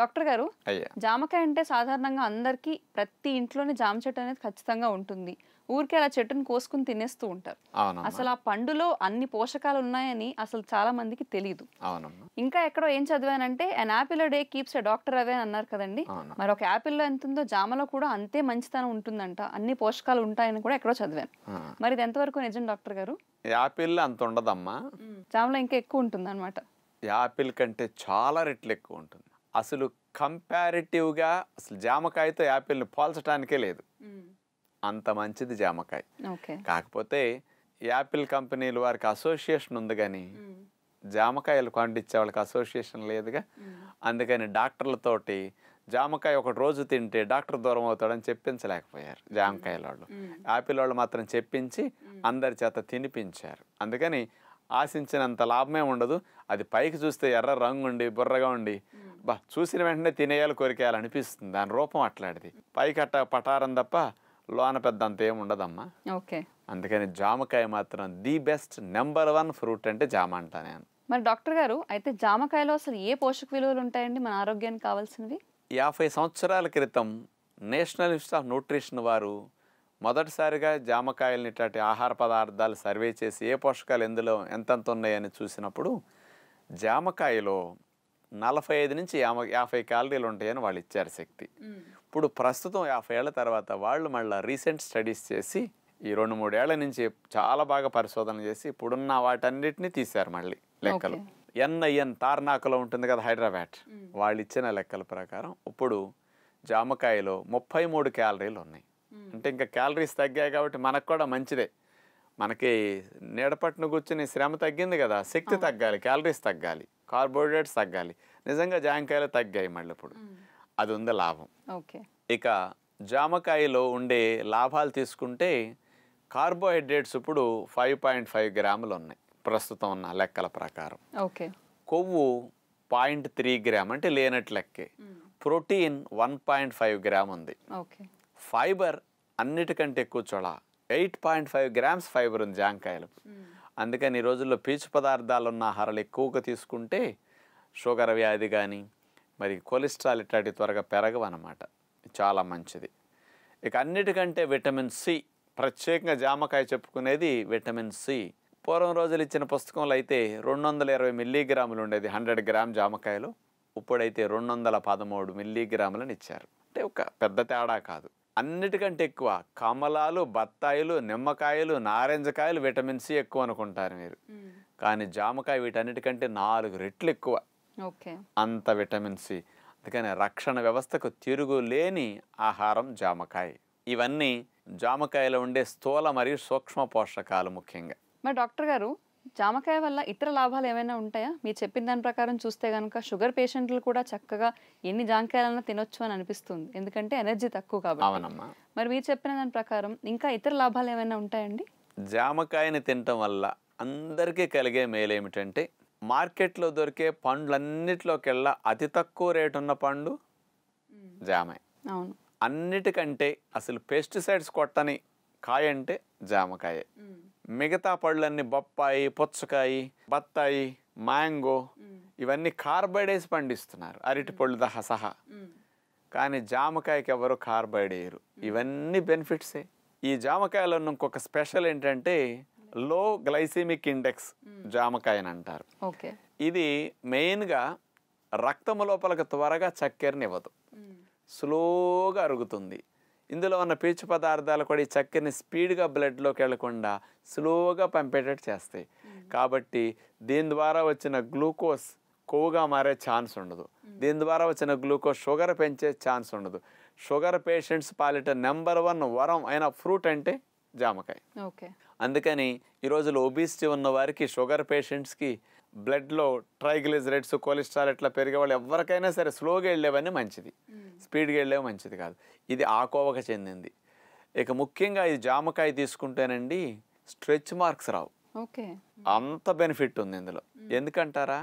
doctor గారు జామకాయ అంటే సాధారణంగా అందరికీ ప్రతి ఇంట్లోనే జామ చెట్టు అనేది ఖచ్చితంగా ఉంటుంది ఊరికే అలా చెట్టును కోసుకుని తినేస్తూ ఉంటారు అసలు ఆ పండులో అన్ని పోషకాలు ఉన్నాయని అసలు చాలా మందికి తెలియదు ఇంకా ఎక్కడో ఏం చదివానంటే an apple day keeps doctor away అని అన్నారు కదండి మరి ఒక లో ఎంత ఉందో జామలో కూడా అంతే మంచితనం ఉంటుందంట అన్ని పోషకాలు ఉంటాయని కూడా ఎక్కడో చదివాను మరి ఇది ఎంతవరకు నిజం డాక్టర్ గారు యాపిల్ అంత ఉండదమ్మా జామలో ఇంకా ఎక్కువ ఉంటుంది అనమాట యాపిల్ కంటే చాలా రెట్లు ఎక్కువ ఉంటుంది అసలు కంపారిటివ్గా అసలు జామకాయతో యాపిల్ని పోల్చడానికే లేదు అంత మంచిది జామకాయ కాకపోతే యాపిల్ కంపెనీలు వారికి అసోసియేషన్ ఉంది కానీ జామకాయలు పండించే వాళ్ళకి అసోసియేషన్ లేదుగా అందుకని డాక్టర్లతోటి జామకాయ ఒక రోజు తింటే డాక్టర్ దూరం అవుతాడని చెప్పించలేకపోయారు జామకాయల వాళ్ళు యాపిల్ వాళ్ళు మాత్రం చెప్పించి అందరి చేత తినిపించారు అందుకని ఆశించినంత లాభమే ఉండదు అది పైకి చూస్తే ఎర్ర రంగు ఉండి బుర్రగా ఉండి బా చూసిన వెంటనే తినేయాలి కోరికేయాలి అనిపిస్తుంది దాని రూపం అట్లాంటిది పైకట్ట పటారం తప్ప లోన పెద్ద అంత ఏమి ఉండదమ్మా ఓకే అందుకని జామకాయ మాత్రం the best number one fruit అంటే జామ అంటా నేను మరి డాక్టర్ గారు అయితే జామకాయలో అసలు ఏ పోషక విలువలు ఉంటాయండి మన ఆరోగ్యానికి కావాల్సినవి యాభై సంవత్సరాల క్రితం నేషనల్ ఇన్స్టిట్యూట్ ఆఫ్ న్యూట్రిషన్ వారు మొదటిసారిగా జామకాయలని ఇట్లాంటి ఆహార పదార్థాలు సర్వే చేసి ఏ పోషకాలు ఎందులో ఎంతెంత ఉన్నాయని చూసినప్పుడు జామకాయలో నలభై ఐదు నుంచి యాభై యాభై క్యాలరీలు ఉంటాయని వాళ్ళు ఇచ్చారు శక్తి ఇప్పుడు ప్రస్తుతం యాభై ఏళ్ళ తర్వాత వాళ్ళు మళ్ళీ రీసెంట్ స్టడీస్ చేసి ఈ రెండు మూడేళ్ల నుంచి చాలా బాగా పరిశోధన చేసి ఇప్పుడున్న వాటన్నిటిని తీశారు మళ్ళీ లెక్కలు ఎన్ఐఎన్ తార్నాకలో ఉంటుంది కదా హైదరాబాద్ వాళ్ళు ఇచ్చిన లెక్కల ప్రకారం ఇప్పుడు జామకాయలో ముప్పై మూడు క్యాలరీలు ఉన్నాయి అంటే ఇంకా క్యాలరీస్ తగ్గాయి కాబట్టి మనకు కూడా మంచిదే మనకి నీడపట్టును కూర్చుని శ్రమ తగ్గింది కదా శక్తి తగ్గాలి క్యాలరీస్ తగ్గాలి కార్బోహైడ్రేట్స్ తగ్గాలి నిజంగా జామకాయలు తగ్గాయి మళ్ళీ ఇప్పుడు అది ఉంది లాభం ఓకే ఇక జామకాయలో ఉండే లాభాలు తీసుకుంటే కార్బోహైడ్రేట్స్ ఇప్పుడు ఫైవ్ పాయింట్ ఫైవ్ గ్రాములు ఉన్నాయి ప్రస్తుతం ఉన్న లెక్కల ప్రకారం ఓకే కొవ్వు పాయింట్ త్రీ గ్రామ్ అంటే లేనట్టు లెక్కే protein one point five gram ఉంది ఓకే ఫైబర్ అన్నిటికంటే ఎక్కువ చొళ eight point five grams fibre ఉంది జామకాయలు అందుకని ఈ రోజుల్లో పీచు పదార్థాలు ఉన్న ఆహారాలు ఎక్కువగా తీసుకుంటే షుగర్ వ్యాధి కానీ మరి కొలెస్ట్రాల్ ఇట్లాంటివి త్వరగా పెరగవన్నమాట చాలా మంచిది ఇక అన్నిటికంటే విటమిన్ సి ప్రత్యేకంగా జామకాయ చెప్పుకునేది విటమిన్ సి పూర్వం రోజులు ఇచ్చిన పుస్తకంలో అయితే రెండు వందల ఇరవై మిల్లీగ్రాములు ఉండేది హండ్రెడ్ గ్రామ్ జామకాయలు ఇప్పుడైతే రెండు వందల పదమూడు మిల్లీగ్రాములని ఇచ్చారు అంటే ఒక పెద్ద తేడా కాదు అన్నిటికంటే ఎక్కువ కమలాలు బత్తాయిలు నిమ్మకాయలు నారింజకాయలు విటమిన్ సి ఎక్కువ అనుకుంటారు మీరు కానీ జామకాయ వీటన్నిటికంటే నాలుగు రెట్లు ఎక్కువ అంత విటమిన్ సి అందుకని రక్షణ వ్యవస్థకు తిరుగులేని ఆహారం జామకాయ ఇవన్నీ జామకాయలో ఉండే స్థూల మరియు సూక్ష్మ పోషకాలు ముఖ్యంగా మరి డాక్టర్ గారు జామకాయ వల్ల ఇతర లాభాలు ఏమైనా ఉంటాయా మీరు చెప్పిన దాని ప్రకారం చూస్తే కనుక షుగర్ పేషెంట్లు కూడా చక్కగా ఎన్ని జామకాయలన్నా తినొచ్చు అని అనిపిస్తుంది ఎందుకంటే ఎనర్జీ తక్కువ కాబట్టి మరి మీరు చెప్పిన దాని ప్రకారం ఇంకా ఇతర లాభాలు ఏమైనా ఉంటాయండి జామకాయని తినటం వల్ల అందరికీ కలిగే మేలు ఏమిటంటే మార్కెట్లో దొరికే పండ్లన్నిటిలోకెల్లా అతి తక్కువ రేటు ఉన్న పండు జామకాయ అవును అన్నిటికంటే అసలు పెస్టిసైడ్స్ కొట్టని కాయ అంటే జామకాయ మిగతా పళ్ళన్నీ బొప్పాయి పుచ్చకాయి బత్తాయి మ్యాంగో ఇవన్నీ కార్బైడేసి పండిస్తున్నారు అరటి పళ్ళు దహ సహా కానీ జామకాయకి ఎవరు కార్బైడ్ వేయరు ఇవన్నీ బెనిఫిట్సే ఈ జామకాయలో ఇంకొక స్పెషల్ ఏంటంటే లో గ్లైసిమిక్ ఇండెక్స్ జామకాయ అని అంటారు ఇది మెయిన్గా రక్తము లోపలకు త్వరగా చక్కెరని ఇవ్వదు స్లోగా అరుగుతుంది ఇందులో ఉన్న పీచు పదార్థాలు కూడా ఈ చక్కెరని స్పీడ్గా బ్లడ్లోకి వెళ్లకుండా స్లోగా పంపేటట్టు చేస్తాయి కాబట్టి దీని ద్వారా వచ్చిన గ్లూకోజ్ కొవ్వుగా మారే ఛాన్స్ ఉండదు దీని ద్వారా వచ్చిన గ్లూకోజ్ షుగర్ పెంచే ఛాన్స్ ఉండదు షుగర్ పేషెంట్స్ పాలిట నెంబర్ వన్ వరం అయిన ఫ్రూట్ అంటే జామకాయ అందుకని ఈ రోజుల్లో ఒబిసిటీ ఉన్న వారికి షుగర్ పేషెంట్స్కి బ్లడ్లో ట్రైగ్లిజరైడ్స్ కొలెస్ట్రాల్ ఇట్లా పెరిగే వాళ్ళు ఎవరికైనా సరే స్లోగా వెళ్ళేవన్నీ మంచిది స్పీడ్గా వెళ్ళేవి మంచిది కాదు ఇది ఆకోవకు చెందింది ఇక ముఖ్యంగా ఇది జామకాయ తీసుకుంటేనండి స్ట్రెచ్ మార్క్స్ రావు ఓకే అంత బెనిఫిట్ ఉంది ఇందులో ఎందుకంటారా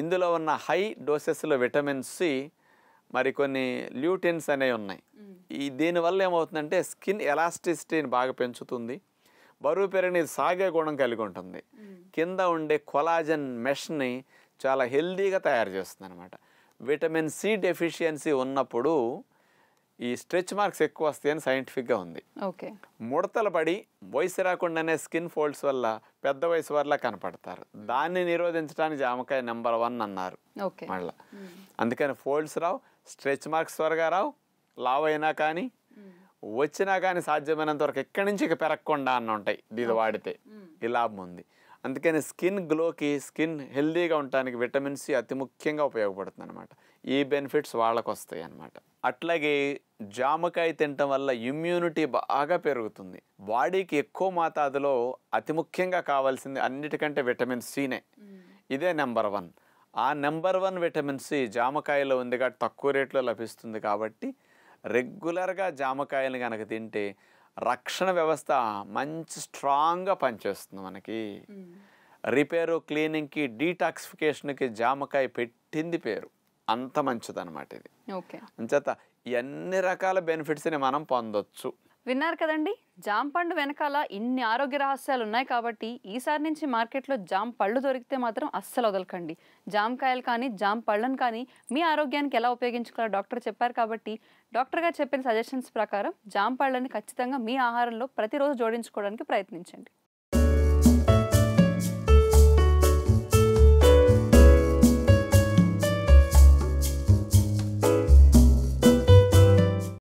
ఇందులో ఉన్న హై డోసెస్లో విటమిన్ సి మరి కొన్ని ల్యూటిన్స్ అనేవి ఉన్నాయి ఈ దీనివల్ల ఏమవుతుందంటే స్కిన్ ఎలాస్టిసిటీని బాగా పెంచుతుంది బరువు పెరిగిన సాగే గుణం కలిగి ఉంటుంది కింద ఉండే కొలాజన్ మెష్ని చాలా హెల్దీగా తయారు చేస్తుంది అనమాట విటమిన్ సి డెఫిషియన్సీ ఉన్నప్పుడు ఈ స్ట్రెచ్ మార్క్స్ ఎక్కువ వస్తాయని సైంటిఫిక్గా ఉంది ఓకే ముడతలు పడి వయసు రాకుండానే స్కిన్ ఫోల్డ్స్ వల్ల పెద్ద వయసు వల్ల కనపడతారు దాన్ని నిరోధించడానికి జామకాయ నెంబర్ వన్ అన్నారు మళ్ళా అందుకని ఫోల్డ్స్ రావు స్ట్రెచ్ మార్క్స్ త్వరగా రావు లావ్ అయినా కానీ వచ్చినా కానీ సాధ్యమైనంత వరకు ఎక్కడి నుంచి పెరగకుండా అన్న ఉంటాయి ఇది వాడితే ఈ లాభం ఉంది అందుకని స్కిన్ గ్లోకి స్కిన్ హెల్దీగా ఉండటానికి విటమిన్ సి అతి ముఖ్యంగా ఉపయోగపడుతుంది అనమాట ఈ బెనిఫిట్స్ వాళ్ళకు వస్తాయి అనమాట అట్లాగే జామకాయ తినటం వల్ల ఇమ్యూనిటీ బాగా పెరుగుతుంది బాడీకి ఎక్కువ మోతాదులో అతి ముఖ్యంగా కావాల్సింది అన్నిటికంటే విటమిన్ సినే ఇదే నెంబర్ వన్ ఆ నెంబర్ వన్ విటమిన్ సి జామకాయలో ఉంది కాబట్టి తక్కువ రేట్లో లభిస్తుంది కాబట్టి రెగ్యులర్గా జామకాయలు కనుక తింటే రక్షణ వ్యవస్థ మంచి స్ట్రాంగ్గా పనిచేస్తుంది మనకి రిపేరు క్లీనింగ్కి డీటాక్సిఫికేషన్కి జామకాయ పెట్టింది పేరు అంత అనమాట ఇది అంచేత ఎన్ని రకాల బెనిఫిట్స్ని మనం పొందొచ్చు విన్నారు కదండి జామ పండు వెనకాల ఇన్ని ఆరోగ్య రహస్యాలు ఉన్నాయి కాబట్టి ఈసారి నుంచి మార్కెట్లో జామ్ పళ్ళు దొరికితే మాత్రం అస్సలు వదలకండి జామకాయలు కానీ జామ్ పళ్ళను కానీ మీ ఆరోగ్యానికి ఎలా ఉపయోగించుకోవాలో డాక్టర్ చెప్పారు కాబట్టి డాక్టర్ గారు చెప్పిన సజెషన్స్ ప్రకారం జామ పళ్ళని ఖచ్చితంగా మీ ఆహారంలో ప్రతిరోజు జోడించుకోవడానికి ప్రయత్నించండి